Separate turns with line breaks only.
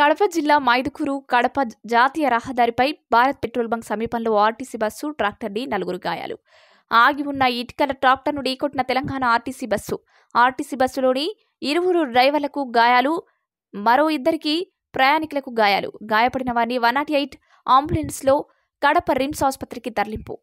కడప జిల్లా మైదుకూరు కడప జాతీయ రహదారిపై భారత్ పెట్రోల్ బంక్ సమీపంలో ఆర్టీసీ బస్సు ట్రాక్టర్ ని నలుగురు గాయాలు ఆగి ఉన్న ఇటుకల ట్రాక్టర్ను ఢీకొట్టిన తెలంగాణ ఆర్టీసీ బస్సు ఆర్టీసీ బస్సులోని ఇరువురు డ్రైవర్లకు గాయాలు మరో ఇద్దరికి ప్రయాణికులకు గాయాలు గాయపడిన వారిని వన్ నాట్ ఎయిట్ అంబులెన్స్లో కడప రిమ్స్ ఆసుపత్రికి తరలింపు